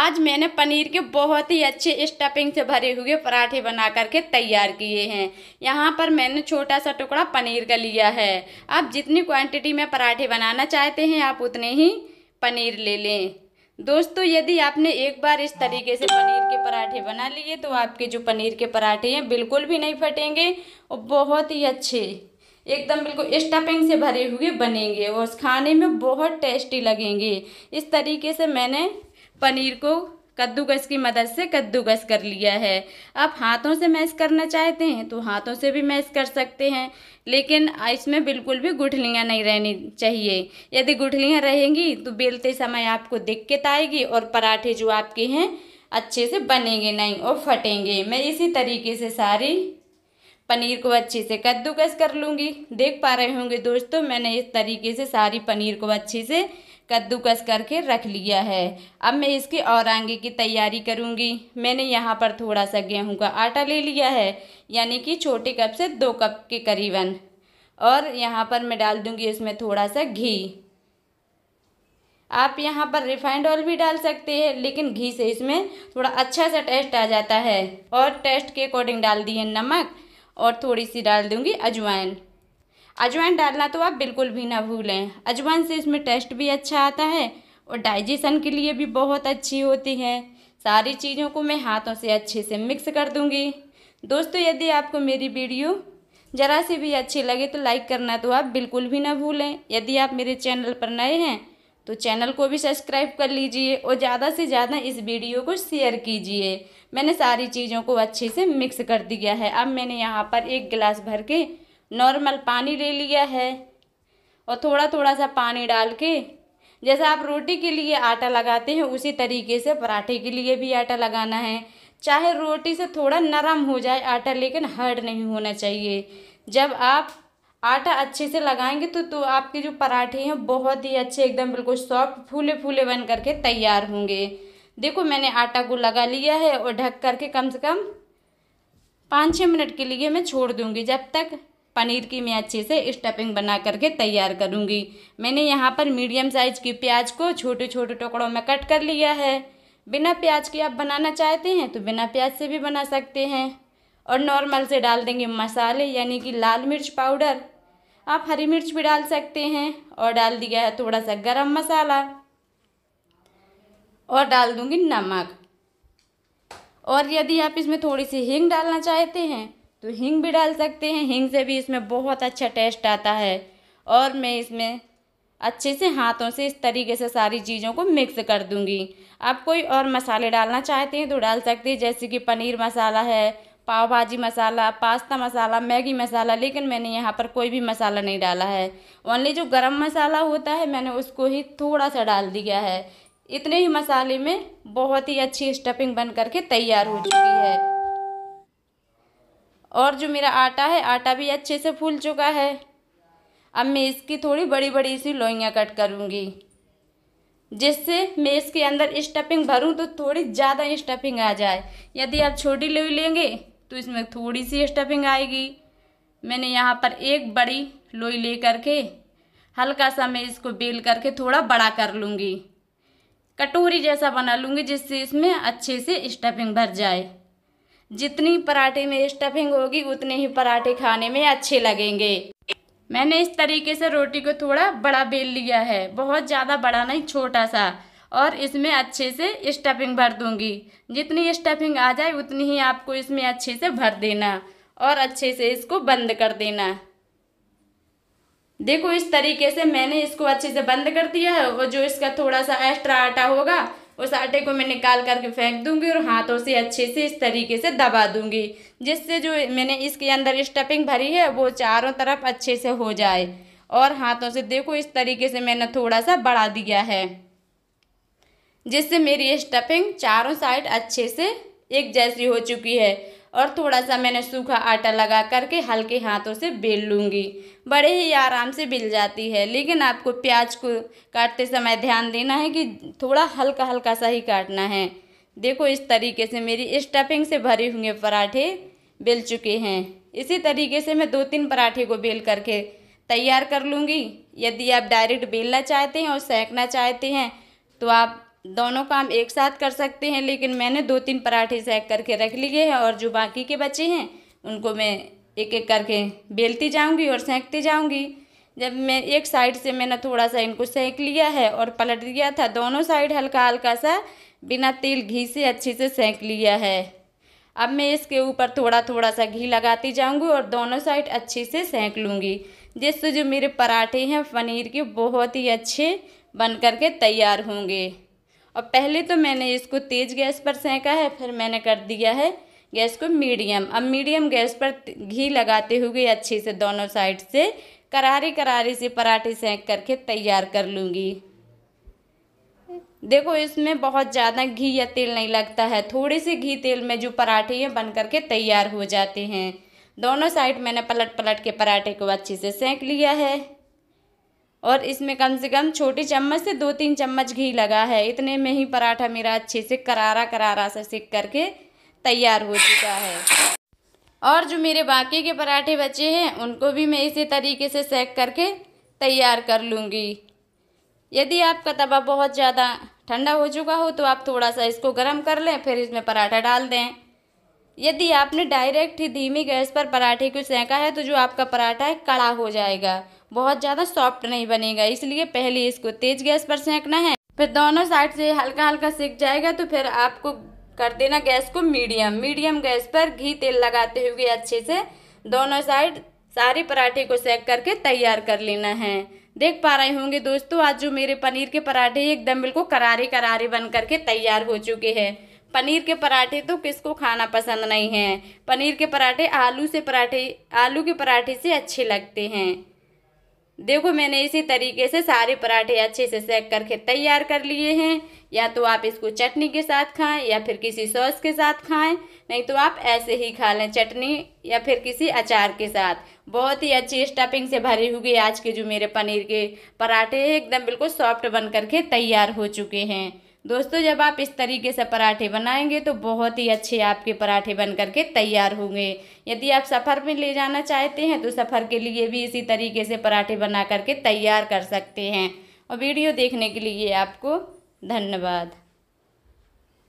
आज मैंने पनीर के बहुत ही अच्छे स्टफिंग से भरे हुए पराठे बना करके तैयार किए हैं यहाँ पर मैंने छोटा सा टुकड़ा पनीर का लिया है आप जितनी क्वांटिटी में पराठे बनाना चाहते हैं आप उतने ही पनीर ले लें दोस्तों यदि आपने एक बार इस तरीके से पनीर के पराठे बना लिए तो आपके जो पनीर के पराठे हैं बिल्कुल भी नहीं फटेंगे और बहुत ही अच्छे एकदम बिल्कुल स्टफिंग से भरे हुए बनेंगे और खाने में बहुत टेस्टी लगेंगे इस तरीके से मैंने पनीर को कद्दूकस की मदद से कद्दूकस कर लिया है आप हाथों से मैश करना चाहते हैं तो हाथों से भी मैश कर सकते हैं लेकिन इसमें बिल्कुल भी गुठलियाँ नहीं रहनी चाहिए यदि गुठलियाँ रहेंगी तो बेलते समय आपको दिक्कत आएगी और पराठे जो आपके हैं अच्छे से बनेंगे नहीं और फटेंगे मैं इसी तरीके से सारी पनीर को अच्छे से कद्दूकस कर लूँगी देख पा रहे होंगे दोस्तों मैंने इस तरीके से सारी पनीर को अच्छे से कद्दूकस करके रख लिया है अब मैं इसके और आगे की तैयारी करूँगी मैंने यहाँ पर थोड़ा सा गेहूँ का आटा ले लिया है यानी कि छोटे कप से दो कप के करीबन और यहाँ पर मैं डाल दूँगी इसमें थोड़ा सा घी आप यहाँ पर रिफाइंड ऑयल भी डाल सकते हैं लेकिन घी से इसमें थोड़ा अच्छा सा टेस्ट आ जाता है और टेस्ट के अकॉर्डिंग डाल दिए नमक और थोड़ी सी डाल दूँगी अजवाइन अजवाइन डालना तो आप बिल्कुल भी ना भूलें अजवाइन से इसमें टेस्ट भी अच्छा आता है और डाइजेशन के लिए भी बहुत अच्छी होती है सारी चीज़ों को मैं हाथों से अच्छे से मिक्स कर दूँगी दोस्तों यदि आपको मेरी वीडियो ज़रा सी भी अच्छी लगे तो लाइक करना तो आप बिल्कुल भी ना भूलें यदि आप मेरे चैनल पर नए हैं तो चैनल को भी सब्सक्राइब कर लीजिए और ज़्यादा से ज़्यादा इस वीडियो को शेयर कीजिए मैंने सारी चीज़ों को अच्छे से मिक्स कर दिया है अब मैंने यहाँ पर एक गिलास भर के नॉर्मल पानी ले लिया है और थोड़ा थोड़ा सा पानी डाल के जैसा आप रोटी के लिए आटा लगाते हैं उसी तरीके से पराठे के लिए भी आटा लगाना है चाहे रोटी से थोड़ा नरम हो जाए आटा लेकिन हर्ड नहीं होना चाहिए जब आप आटा अच्छे से लगाएंगे तो तो आपके जो पराठे हैं बहुत ही अच्छे एकदम बिल्कुल सॉफ्ट फूले फूले बन करके तैयार होंगे देखो मैंने आटा को लगा लिया है और ढक करके कम से कम पाँच छः मिनट के लिए मैं छोड़ दूँगी जब तक पनीर की मैं अच्छे से स्टफिंग बना करके तैयार करूँगी मैंने यहाँ पर मीडियम साइज़ की प्याज को छोटे छोटे टुकड़ों में कट कर लिया है बिना प्याज के आप बनाना चाहते हैं तो बिना प्याज से भी बना सकते हैं और नॉर्मल से डाल देंगे मसाले यानी कि लाल मिर्च पाउडर आप हरी मिर्च भी डाल सकते हैं और डाल दिया है थोड़ा सा गरम मसाला और डाल दूँगी नमक और यदि आप इसमें थोड़ी सी हींग डालना चाहते हैं तो हींग भी डाल सकते हैं हींग से भी इसमें बहुत अच्छा टेस्ट आता है और मैं इसमें अच्छे से हाथों से इस तरीके से सारी चीज़ों को मिक्स कर दूंगी आप कोई और मसाले डालना चाहते हैं तो डाल सकते हैं जैसे कि पनीर मसाला है पाव भाजी मसाला पास्ता मसाला मैगी मसाला लेकिन मैंने यहाँ पर कोई भी मसाला नहीं डाला है ओनली जो गरम मसाला होता है मैंने उसको ही थोड़ा सा डाल दिया है इतने ही मसाले में बहुत ही अच्छी स्टफिंग बन करके तैयार हो चुकी है और जो मेरा आटा है आटा भी अच्छे से फूल चुका है अब मैं इसकी थोड़ी बड़ी बड़ी सी लोइयाँ कट करूँगी जिससे मैं इसके अंदर स्टफिंग भरूँ तो थोड़ी ज़्यादा स्टफिंग आ जाए यदि आप छोटी लोई लेंगे तो इसमें थोड़ी सी स्टफिंग आएगी मैंने यहाँ पर एक बड़ी लोई ले करके हल्का सा मैं इसको बेल करके थोड़ा बड़ा कर लूँगी कटोरी जैसा बना लूँगी जिससे इसमें अच्छे से स्टफिंग भर जाए जितनी पराठे में स्टफिंग होगी उतने ही पराठे खाने में अच्छे लगेंगे मैंने इस तरीके से रोटी को थोड़ा बड़ा बेल लिया है बहुत ज़्यादा बड़ा नहीं छोटा सा और इसमें अच्छे से स्टफिंग भर दूंगी जितनी स्टफिंग आ जाए उतनी ही आपको इसमें अच्छे से भर देना और अच्छे से इसको बंद कर देना देखो इस तरीके से मैंने इसको अच्छे से बंद कर दिया है और जो इसका थोड़ा सा एक्स्ट्रा आटा होगा उस आटे को मैं निकाल करके फेंक दूंगी और हाथों से अच्छे से इस तरीके से दबा दूंगी जिससे जो मैंने इसके अंदर स्टफिंग भरी है वो चारों तरफ अच्छे से हो जाए और हाथों से देखो इस तरीके से मैंने थोड़ा सा बढ़ा दिया है जिससे मेरी स्टफिंग चारों साइड अच्छे से एक जैसी हो चुकी है और थोड़ा सा मैंने सूखा आटा लगा करके हल्के हाथों से बेल लूँगी बड़े ही आराम से बिल जाती है लेकिन आपको प्याज को काटते समय ध्यान देना है कि थोड़ा हल्का हल्का सा ही काटना है देखो इस तरीके से मेरी स्टफिंग से भरे हुए पराठे बेल चुके हैं इसी तरीके से मैं दो तीन पराठे को बेल करके तैयार कर लूँगी यदि आप डायरेक्ट बेलना चाहते हैं और सेंकना चाहते हैं तो आप दोनों काम एक साथ कर सकते हैं लेकिन मैंने दो तीन पराठे सेक करके रख लिए हैं और जो बाकी के बचे हैं उनको मैं एक एक करके बेलती जाऊंगी और सेंकती जाऊंगी जब मैं एक साइड से मैंने थोड़ा सा इनको सेक लिया है और पलट दिया था दोनों साइड हल्का हल्का सा बिना तेल घी से अच्छे से सेंक लिया है अब मैं इसके ऊपर थोड़ा थोड़ा सा घी लगाती जाऊंगी और दोनों साइड अच्छे से सेंक लूँगी जिससे जो मेरे पराठे हैं पनीर के बहुत ही अच्छे बन करके तैयार होंगे और पहले तो मैंने इसको तेज़ गैस पर सेंका है फिर मैंने कर दिया है गैस को मीडियम अब मीडियम गैस पर घी लगाते हुए अच्छे से दोनों साइड से करारी करारी से पराठे सेंक करके तैयार कर लूँगी देखो इसमें बहुत ज़्यादा घी या तेल नहीं लगता है थोड़े से घी तेल में जो पराठे हैं बन करके तैयार हो जाते हैं दोनों साइड मैंने पलट पलट के पराठे को अच्छे से सेंक लिया है और इसमें कम से कम छोटे चम्मच से दो तीन चम्मच घी लगा है इतने में ही पराठा मेरा अच्छे से करारा करारा सा सेक करके तैयार हो चुका है और जो मेरे बाकी के पराठे बचे हैं उनको भी मैं इसी तरीके से सेक करके तैयार कर लूँगी यदि आपका तवा बहुत ज़्यादा ठंडा हो चुका हो तो आप थोड़ा सा इसको गर्म कर लें फिर इसमें पराठा डाल दें यदि आपने डायरेक्ट ही धीमी गैस पर पराठे को सेंका है तो जो आपका पराठा है कड़ा हो जाएगा बहुत ज़्यादा सॉफ्ट नहीं बनेगा इसलिए पहले इसको तेज़ गैस पर सेंकना है फिर दोनों साइड से हल्का हल्का सेक जाएगा तो फिर आपको कर देना गैस को मीडियम मीडियम गैस पर घी तेल लगाते हुए अच्छे से दोनों साइड सारे पराठे को सेक करके तैयार कर लेना है देख पा रहे होंगे दोस्तों आज जो मेरे पनीर के पराठे एकदम बिल्कुल करारे करारे बन करके तैयार हो चुके हैं पनीर के पराठे तो किसको खाना पसंद नहीं है पनीर के पराठे आलू से पराठे आलू के पराठे से अच्छे लगते हैं देखो मैंने इसी तरीके से सारे पराठे अच्छे से सेक करके तैयार कर लिए हैं या तो आप इसको चटनी के साथ खाएं या फिर किसी सॉस के साथ खाएं नहीं तो आप ऐसे ही खा लें चटनी या फिर किसी अचार के साथ बहुत ही अच्छी स्टफिंग से भरे हुए आज के जो मेरे पनीर के पराठे एकदम बिल्कुल सॉफ्ट बन करके तैयार हो चुके हैं दोस्तों जब आप इस तरीके से पराठे बनाएंगे तो बहुत ही अच्छे आपके पराठे बन करके तैयार होंगे यदि आप सफ़र में ले जाना चाहते हैं तो सफ़र के लिए भी इसी तरीके से पराठे बना करके तैयार कर सकते हैं और वीडियो देखने के लिए आपको धन्यवाद